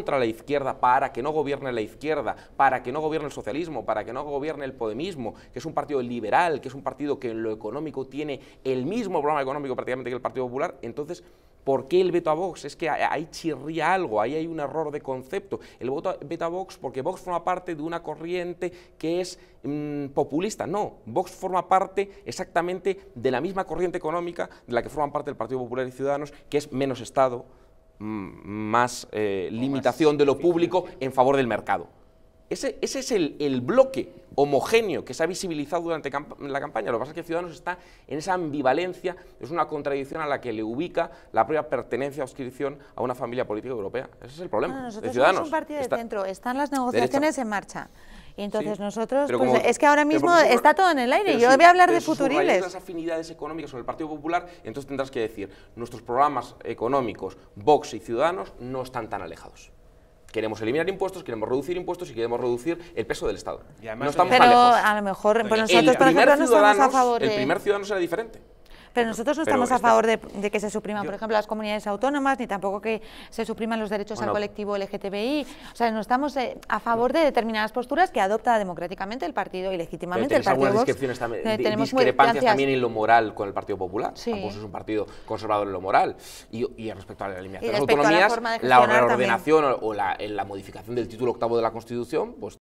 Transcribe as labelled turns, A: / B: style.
A: contra la izquierda para que no gobierne la izquierda, para que no gobierne el socialismo, para que no gobierne el podemismo, que es un partido liberal, que es un partido que en lo económico tiene el mismo problema económico prácticamente que el Partido Popular, entonces, ¿por qué el veto a Vox? Es que ahí chirría algo, ahí hay un error de concepto. El voto veto a Vox porque Vox forma parte de una corriente que es mm, populista, no, Vox forma parte exactamente de la misma corriente económica de la que forman parte el Partido Popular y Ciudadanos, que es menos Estado, Mm, eh, más limitación de lo público en favor del mercado. Ese, ese es el, bloque homogéneo que se ha visibilizado durante la campaña. Lo que pasa es que Ciudadanos está en esa ambivalencia, es una contradicción a la que le ubica la propia pertenencia o adscripción a una familia política europea. Ese es el problema. Ah, Ciudadanos. un partido de centro,
B: están las negociaciones en marcha. Entonces nosotros, pues, es que ahora mismo está todo en el aire, yo voy a hablar de futuriles. las
A: afinidades económicas con el Partido Popular, entonces tendrás que decir, nuestros programas económicos, Vox y Ciudadanos, no están tan alejados. Queremos eliminar impuestos, queremos reducir impuestos y queremos reducir el peso del Estado. no estamos pero a lo mejor, pues, nosotros, el por ejemplo, no estamos a favor de... El primer ciudadano será diferente.
B: Pero nosotros no estamos a favor de, que se supriman, por ejemplo, las comunidades autónomas, ni tampoco que se supriman los derechos al colectivo LGTBI. O sea, no estamos eh, a favor de determinadas posturas que adopta democráticamente el partido y legítimamente el Partido eh, tenemos discrepancias también en lo
A: moral con el Partido Popular. Sí. es un partido conservador en lo moral. Y, respecto a la eliminación de las autonomías, la, reordenación o, la, en la modificación del título octavo de la Constitución, pues